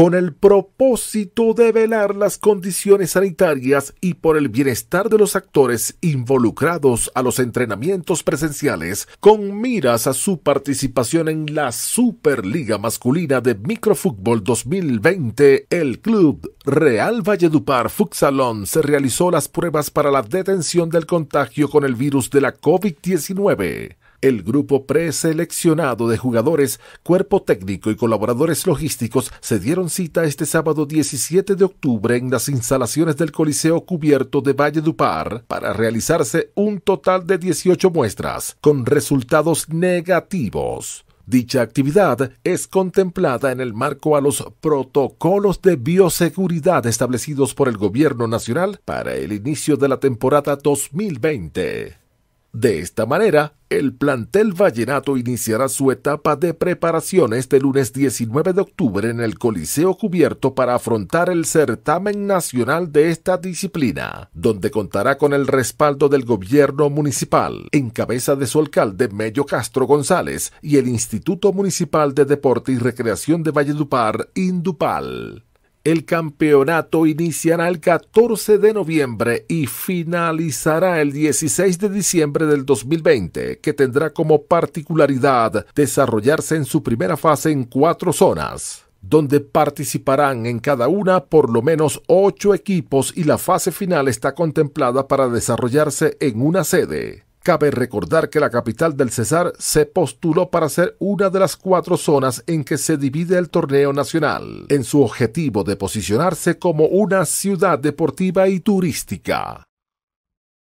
con el propósito de velar las condiciones sanitarias y por el bienestar de los actores involucrados a los entrenamientos presenciales, con miras a su participación en la Superliga Masculina de Microfútbol 2020, el club Real Valledupar Fuxalón se realizó las pruebas para la detención del contagio con el virus de la COVID-19. El grupo preseleccionado de jugadores, cuerpo técnico y colaboradores logísticos se dieron cita este sábado 17 de octubre en las instalaciones del Coliseo Cubierto de Valle Valledupar para realizarse un total de 18 muestras con resultados negativos. Dicha actividad es contemplada en el marco a los protocolos de bioseguridad establecidos por el Gobierno Nacional para el inicio de la temporada 2020. De esta manera, el plantel vallenato iniciará su etapa de preparaciones este lunes 19 de octubre en el Coliseo Cubierto para afrontar el certamen nacional de esta disciplina, donde contará con el respaldo del gobierno municipal, en cabeza de su alcalde Mello Castro González y el Instituto Municipal de Deporte y Recreación de Valledupar, Indupal. El campeonato iniciará el 14 de noviembre y finalizará el 16 de diciembre del 2020, que tendrá como particularidad desarrollarse en su primera fase en cuatro zonas donde participarán en cada una por lo menos ocho equipos y la fase final está contemplada para desarrollarse en una sede. Cabe recordar que la capital del Cesar se postuló para ser una de las cuatro zonas en que se divide el torneo nacional, en su objetivo de posicionarse como una ciudad deportiva y turística.